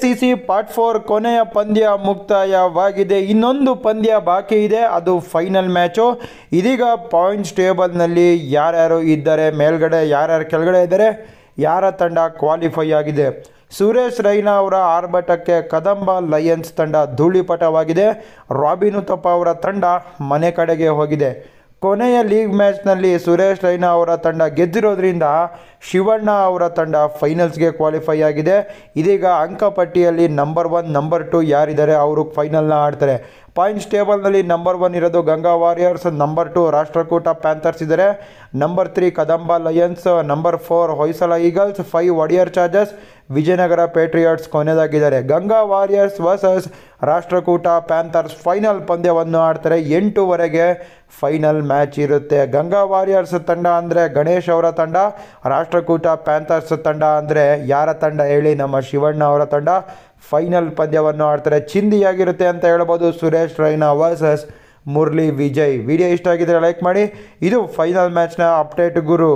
C part four ಕೊನೆಯ ಪಂದ್ಯ ಮುಕ್ತಾಯವಾಗಿದೆ ಇನ್ನೊಂದು ಪಂದ್ಯ ಬಾಕಿ ಇದೆ ಅದು ಫೈನಲ್ ಮ್ಯಾಚು ಇದೀಗ ಪಾಯಿಂಟ್ಸ್ ಟೇಬಲ್ನಲ್ಲಿ ಯಾರ್ಯಾರು ಇದ್ದಾರೆ ಮೇಲ್ಗಡೆ ಯಾರ್ಯಾರು ಕೆಳಗಡೆ ಇದ್ದಾರೆ ಯಾರ ತಂಡ ಕ್ವಾಲಿಫೈ ಆಗಿದೆ ಸುರೇಶ್ ರೈನಾ ಅವರ ಆರ್ಭಟಕ್ಕೆ ಕದಂಬ ಲಯನ್ಸ್ ತಂಡ ಧೂಳಿಪಟವಾಗಿದೆ ರಾಬಿನ್ ತಪ್ಪ ಅವರ ತಂಡ ಮನೆ ಕಡೆಗೆ ಹೋಗಿದೆ ಕೊನೆಯ ಲೀಗ್ ಮ್ಯಾಚ್ನಲ್ಲಿ ಸುರೇಶ್ ರೈನಾ ಅವರ ತಂಡ ಗೆದ್ದಿರೋದ್ರಿಂದ ಶಿವಣ್ಣ ಅವರ ತಂಡ ಫೈನಲ್ಸ್ಗೆ ಕ್ವಾಲಿಫೈ ಆಗಿದೆ ಇದೀಗ ಅಂಕಪಟ್ಟಿಯಲ್ಲಿ ನಂಬರ್ ಒನ್ ನಂಬರ್ ಟು ಯಾರಿದ್ದಾರೆ ಅವರು ಫೈನಲ್ನ ಆಡ್ತಾರೆ ಪಾಯಿಂಟ್ಸ್ ಟೇಬಲ್ನಲ್ಲಿ ನಂಬರ್ ಒನ್ ಇರೋದು Ganga warriors number two Rashtrakuta panthers ಇದ್ದಾರೆ number three Kadamba lions number four Hoysala eagles five Wodeyar chargers Vijayanagara patriots ಕೊನೆಯದಾಗಿದ್ದಾರೆ Ganga warriors versus Rashtrakuta panthers final ಪಂದ್ಯವನ್ನು ಆಡ್ತಾರೆ ಎಂಟುವರೆಗೆ ಫೈನಲ್ ಮ್ಯಾಚ್ ಇರುತ್ತೆ ಗಂಗಾ ವಾರಿಯರ್ಸ್ ತಂಡ ಅಂದರೆ ಗಣೇಶ್ ಅವರ ತಂಡ ರಾಷ್ಟ್ರಕೂಟ ಪ್ಯಾಂಥರ್ಸ್ ತಂಡ ಅಂದರೆ ಯಾರ ತಂಡ ಹೇಳಿ ನಮ್ಮ ಶಿವಣ್ಣ ಅವರ ತಂಡ ಫೈನಲ್ ಪಂದ್ಯವನ್ನು ಆಡ್ತಾರೆ ಚಿಂದಿಯಾಗಿರುತ್ತೆ ಅಂತ ಹೇಳ್ಬೋದು ಸುರೇಶ್ ರೈನಾ ವರ್ಸಸ್ ಮುರಳಿ ವಿಜಯ್ ವಿಡಿಯೋ ಇಷ್ಟ ಆಗಿದ್ದರೆ ಲೈಕ್ ಮಾಡಿ ಇದು ಫೈನಲ್ ಮ್ಯಾಚ್ನ ಅಪ್ಡೇಟ್ ಗುರು